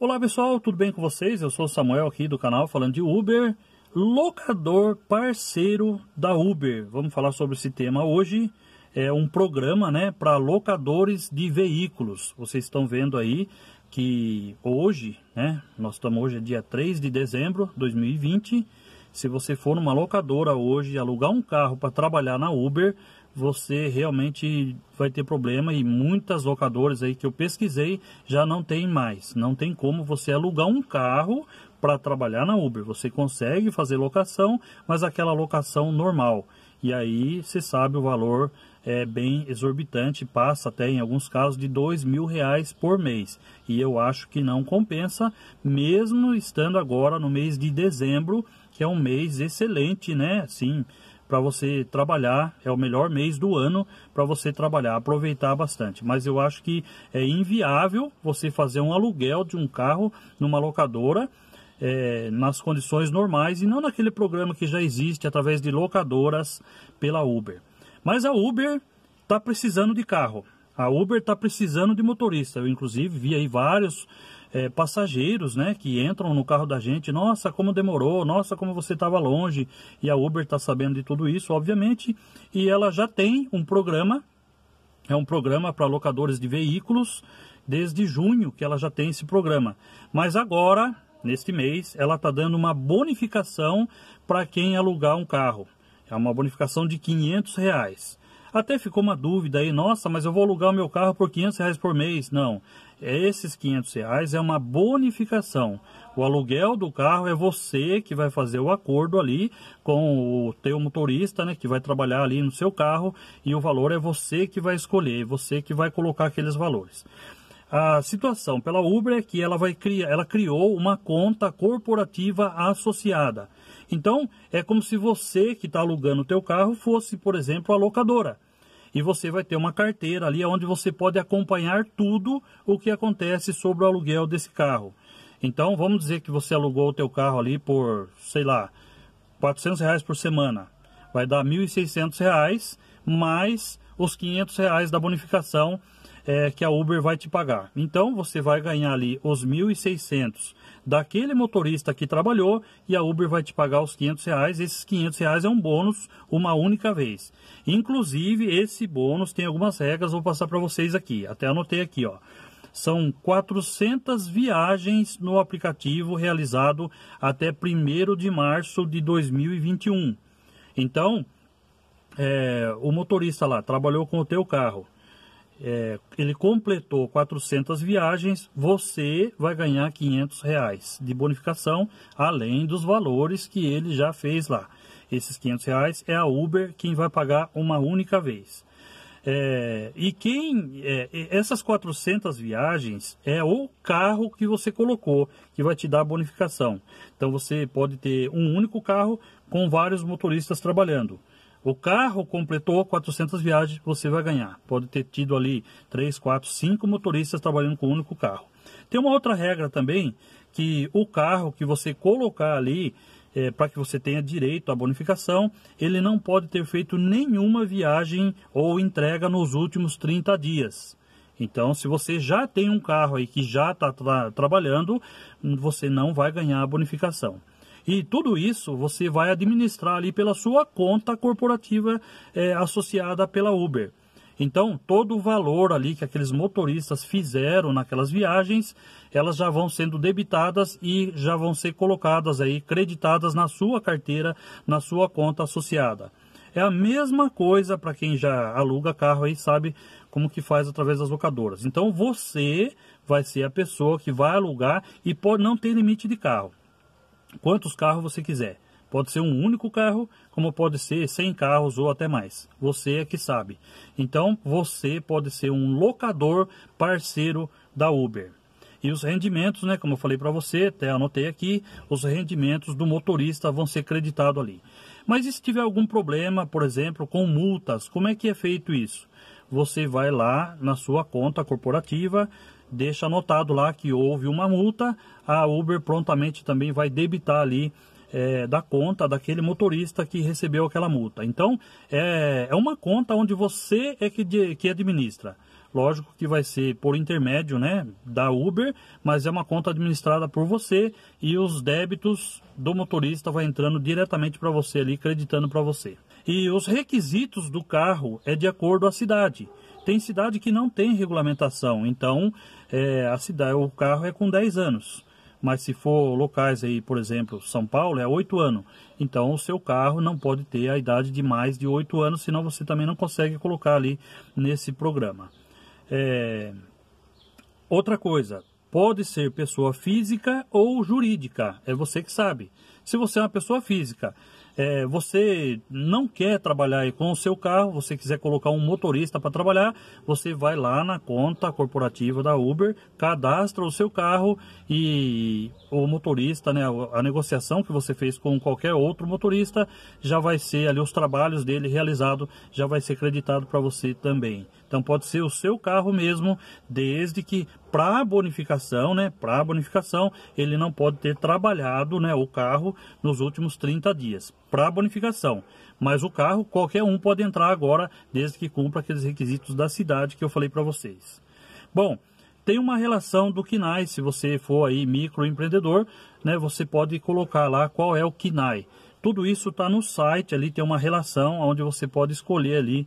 Olá pessoal, tudo bem com vocês? Eu sou o Samuel aqui do canal falando de Uber, locador parceiro da Uber. Vamos falar sobre esse tema hoje. É um programa né, para locadores de veículos. Vocês estão vendo aí que hoje, né, nós estamos hoje é dia 3 de dezembro de 2020. Se você for numa locadora hoje alugar um carro para trabalhar na Uber, você realmente vai ter problema e muitas locadoras aí que eu pesquisei já não tem mais. Não tem como você alugar um carro para trabalhar na Uber. Você consegue fazer locação, mas aquela locação normal. E aí você sabe o valor é bem exorbitante, passa até em alguns casos de dois mil reais por mês. E eu acho que não compensa, mesmo estando agora no mês de dezembro, que é um mês excelente, né? Assim, para você trabalhar, é o melhor mês do ano para você trabalhar, aproveitar bastante. Mas eu acho que é inviável você fazer um aluguel de um carro numa locadora é, nas condições normais e não naquele programa que já existe através de locadoras pela Uber. Mas a Uber está precisando de carro. A Uber está precisando de motorista. Eu, inclusive, vi aí vários é, passageiros, né, que entram no carro da gente, nossa, como demorou, nossa, como você estava longe, e a Uber está sabendo de tudo isso, obviamente, e ela já tem um programa, é um programa para locadores de veículos, desde junho que ela já tem esse programa, mas agora, neste mês, ela está dando uma bonificação para quem alugar um carro, é uma bonificação de 500 reais. Até ficou uma dúvida aí, nossa, mas eu vou alugar o meu carro por 500 reais por mês. Não, esses 500 reais é uma bonificação. O aluguel do carro é você que vai fazer o acordo ali com o teu motorista, né, que vai trabalhar ali no seu carro, e o valor é você que vai escolher, você que vai colocar aqueles valores. A situação pela Uber é que ela, vai criar, ela criou uma conta corporativa associada. Então, é como se você que está alugando o teu carro fosse, por exemplo, a locadora. E você vai ter uma carteira ali onde você pode acompanhar tudo o que acontece sobre o aluguel desse carro. Então, vamos dizer que você alugou o teu carro ali por, sei lá, 400 reais por semana. Vai dar 1.600 reais mais os 500 reais da bonificação é, que a Uber vai te pagar. Então você vai ganhar ali os 1.600 daquele motorista que trabalhou e a Uber vai te pagar os 500 reais. Esses 500 reais é um bônus uma única vez. Inclusive esse bônus tem algumas regras, vou passar para vocês aqui. Até anotei aqui, ó são 400 viagens no aplicativo realizado até 1 de março de 2021. Então, é, o motorista lá trabalhou com o teu carro, é, ele completou 400 viagens, você vai ganhar 500 reais de bonificação, além dos valores que ele já fez lá. Esses 500 reais é a Uber quem vai pagar uma única vez. É, e quem é, essas 400 viagens é o carro que você colocou que vai te dar a bonificação. Então você pode ter um único carro com vários motoristas trabalhando. O carro completou 400 viagens, você vai ganhar. Pode ter tido ali 3, 4, 5 motoristas trabalhando com um único carro. Tem uma outra regra também, que o carro que você colocar ali, é, para que você tenha direito à bonificação, ele não pode ter feito nenhuma viagem ou entrega nos últimos 30 dias. Então, se você já tem um carro aí que já está tra trabalhando, hum, você não vai ganhar a bonificação. E tudo isso você vai administrar ali pela sua conta corporativa é, associada pela Uber. Então, todo o valor ali que aqueles motoristas fizeram naquelas viagens, elas já vão sendo debitadas e já vão ser colocadas aí, creditadas na sua carteira, na sua conta associada. É a mesma coisa para quem já aluga carro aí, sabe como que faz através das locadoras. Então, você vai ser a pessoa que vai alugar e pode não ter limite de carro quantos carros você quiser. Pode ser um único carro, como pode ser 100 carros ou até mais. Você é que sabe. Então, você pode ser um locador parceiro da Uber. E os rendimentos, né, como eu falei para você, até anotei aqui, os rendimentos do motorista vão ser creditados ali. Mas e se tiver algum problema, por exemplo, com multas, como é que é feito isso? Você vai lá na sua conta corporativa, deixa anotado lá que houve uma multa, a Uber prontamente também vai debitar ali é, da conta daquele motorista que recebeu aquela multa. Então, é, é uma conta onde você é que, de, que administra. Lógico que vai ser por intermédio né, da Uber, mas é uma conta administrada por você e os débitos do motorista vai entrando diretamente para você ali, creditando para você. E os requisitos do carro é de acordo à cidade. Tem cidade que não tem regulamentação, então é, a cidade, o carro é com 10 anos mas se for locais aí, por exemplo, São Paulo, é 8 anos. Então o seu carro não pode ter a idade de mais de 8 anos, senão você também não consegue colocar ali nesse programa. É... Outra coisa, pode ser pessoa física ou jurídica, é você que sabe. Se você é uma pessoa física, é, você não quer trabalhar com o seu carro, você quiser colocar um motorista para trabalhar, você vai lá na conta corporativa da Uber, cadastra o seu carro e o motorista, né, a negociação que você fez com qualquer outro motorista, já vai ser ali os trabalhos dele realizado, já vai ser creditado para você também. Então pode ser o seu carro mesmo, desde que para bonificação, né, para bonificação, ele não pode ter trabalhado, né, o carro nos últimos 30 dias. Para bonificação. Mas o carro qualquer um pode entrar agora, desde que cumpra aqueles requisitos da cidade que eu falei para vocês. Bom, tem uma relação do Kinai. se você for aí microempreendedor, né, você pode colocar lá qual é o Kinai. Tudo isso está no site, ali tem uma relação onde você pode escolher ali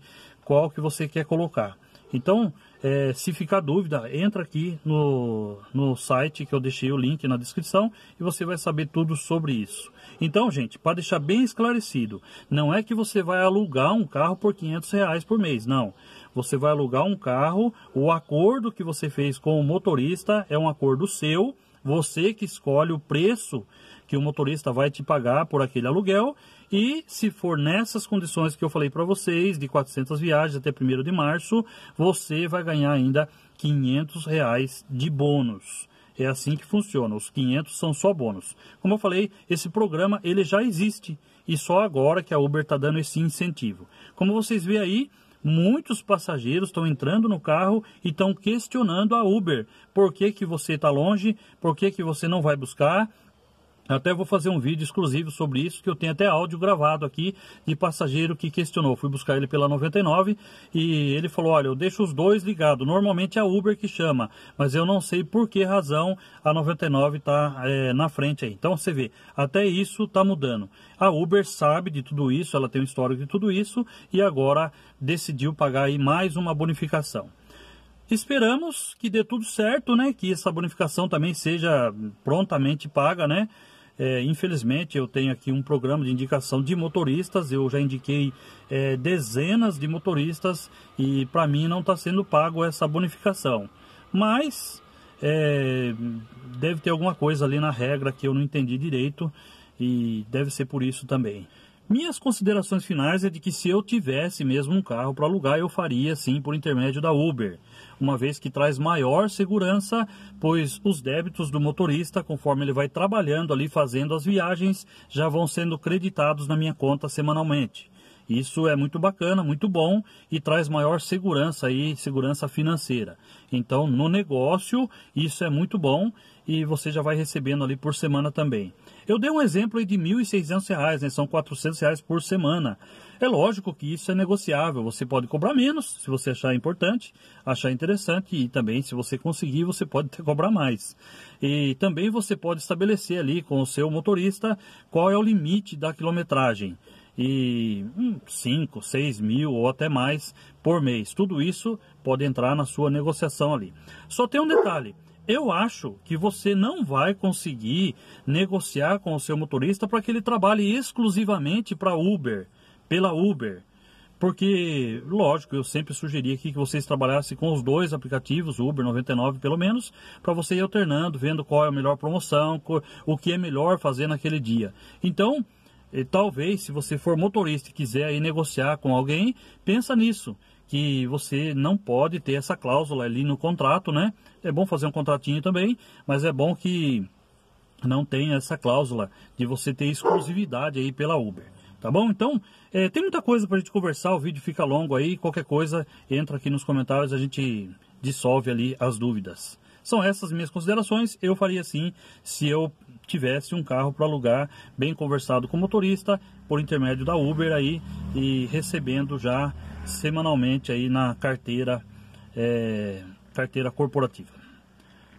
qual que você quer colocar. Então, é, se ficar dúvida, entra aqui no, no site que eu deixei o link na descrição e você vai saber tudo sobre isso. Então, gente, para deixar bem esclarecido, não é que você vai alugar um carro por 500 reais por mês, não. Você vai alugar um carro, o acordo que você fez com o motorista é um acordo seu, você que escolhe o preço que o motorista vai te pagar por aquele aluguel e se for nessas condições que eu falei para vocês, de 400 viagens até 1 de março, você vai ganhar ainda 500 reais de bônus. É assim que funciona, os 500 são só bônus. Como eu falei, esse programa ele já existe e só agora que a Uber está dando esse incentivo. Como vocês veem aí, muitos passageiros estão entrando no carro e estão questionando a Uber. Por que, que você está longe? Por que, que você não vai buscar? até vou fazer um vídeo exclusivo sobre isso, que eu tenho até áudio gravado aqui de passageiro que questionou. Fui buscar ele pela 99 e ele falou, olha, eu deixo os dois ligados. Normalmente é a Uber que chama, mas eu não sei por que razão a 99 está é, na frente aí. Então você vê, até isso está mudando. A Uber sabe de tudo isso, ela tem um histórico de tudo isso e agora decidiu pagar aí mais uma bonificação. Esperamos que dê tudo certo, né? Que essa bonificação também seja prontamente paga, né? É, infelizmente, eu tenho aqui um programa de indicação de motoristas. Eu já indiquei é, dezenas de motoristas e para mim não está sendo pago essa bonificação. Mas é, deve ter alguma coisa ali na regra que eu não entendi direito e deve ser por isso também. Minhas considerações finais é de que se eu tivesse mesmo um carro para alugar, eu faria sim por intermédio da Uber, uma vez que traz maior segurança, pois os débitos do motorista, conforme ele vai trabalhando ali fazendo as viagens, já vão sendo creditados na minha conta semanalmente. Isso é muito bacana, muito bom e traz maior segurança aí, segurança financeira. Então, no negócio, isso é muito bom e você já vai recebendo ali por semana também. Eu dei um exemplo aí de R$ 1.600, né? São R$ reais por semana. É lógico que isso é negociável, você pode cobrar menos se você achar importante, achar interessante e também se você conseguir, você pode cobrar mais. E também você pode estabelecer ali com o seu motorista qual é o limite da quilometragem e 5, hum, 6 mil ou até mais por mês. Tudo isso pode entrar na sua negociação ali. Só tem um detalhe. Eu acho que você não vai conseguir negociar com o seu motorista para que ele trabalhe exclusivamente para Uber, pela Uber. Porque, lógico, eu sempre sugeri aqui que vocês trabalhassem com os dois aplicativos, Uber 99 pelo menos, para você ir alternando, vendo qual é a melhor promoção, o que é melhor fazer naquele dia. Então, e talvez, se você for motorista e quiser aí negociar com alguém, pensa nisso, que você não pode ter essa cláusula ali no contrato, né? É bom fazer um contratinho também, mas é bom que não tenha essa cláusula de você ter exclusividade aí pela Uber. Tá bom? Então, é, tem muita coisa pra gente conversar, o vídeo fica longo aí, qualquer coisa, entra aqui nos comentários, a gente dissolve ali as dúvidas. São essas minhas considerações, eu faria assim se eu tivesse um carro para alugar, bem conversado com o motorista, por intermédio da Uber aí e recebendo já semanalmente aí na carteira, é, carteira corporativa.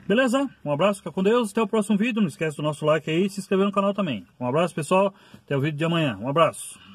Beleza? Um abraço, fica com Deus, até o próximo vídeo, não esquece do nosso like aí e se inscrever no canal também. Um abraço pessoal, até o vídeo de amanhã, um abraço.